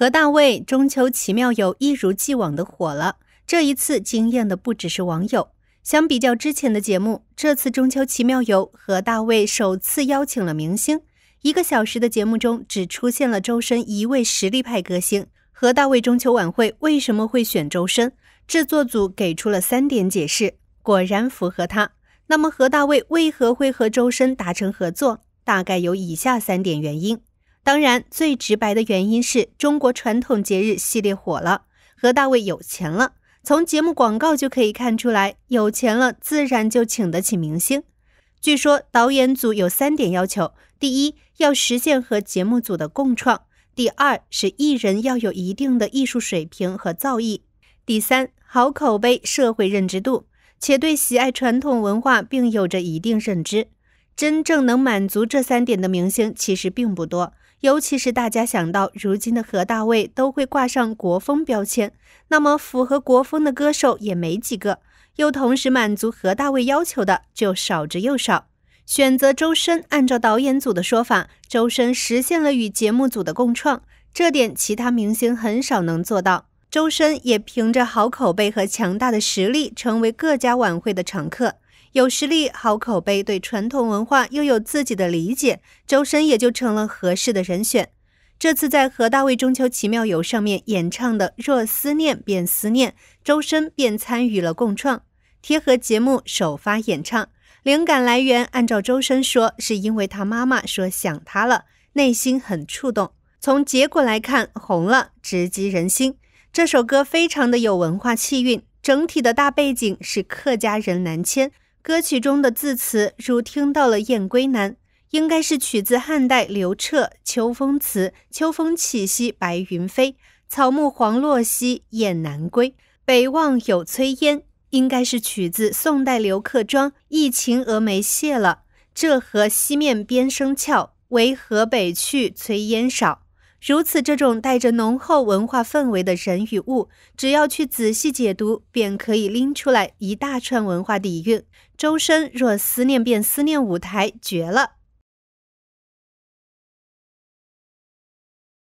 何大卫中秋奇妙游一如既往的火了，这一次惊艳的不只是网友。相比较之前的节目，这次中秋奇妙游何大卫首次邀请了明星，一个小时的节目中只出现了周深一位实力派歌星。何大卫中秋晚会为什么会选周深？制作组给出了三点解释，果然符合他。那么何大卫为何会和周深达成合作？大概有以下三点原因。当然，最直白的原因是中国传统节日系列火了，何大卫有钱了。从节目广告就可以看出来，有钱了自然就请得起明星。据说导演组有三点要求：第一，要实现和节目组的共创；第二，是艺人要有一定的艺术水平和造诣；第三，好口碑、社会认知度，且对喜爱传统文化并有着一定认知。真正能满足这三点的明星其实并不多。尤其是大家想到如今的何大卫都会挂上国风标签，那么符合国风的歌手也没几个，又同时满足何大卫要求的就少之又少。选择周深，按照导演组的说法，周深实现了与节目组的共创，这点其他明星很少能做到。周深也凭着好口碑和强大的实力，成为各家晚会的常客。有实力、好口碑，对传统文化又有自己的理解，周深也就成了合适的人选。这次在何大卫中秋奇妙游上面演唱的《若思念便思念》，周深便参与了共创，贴合节目首发演唱。灵感来源，按照周深说，是因为他妈妈说想他了，内心很触动。从结果来看，红了，直击人心。这首歌非常的有文化气韵，整体的大背景是客家人南迁。歌曲中的字词，如听到了“雁归南”，应该是取自汉代刘彻《秋风词》：“秋风起兮白云飞，草木黄落兮雁南归。北望有炊烟。”应该是取自宋代刘克庄《忆秦娥眉谢了》：“这河西面边声峭，为河北去炊烟少。”如此，这种带着浓厚文化氛围的人与物，只要去仔细解读，便可以拎出来一大串文化底蕴。周深若思念，便思念舞台，绝了。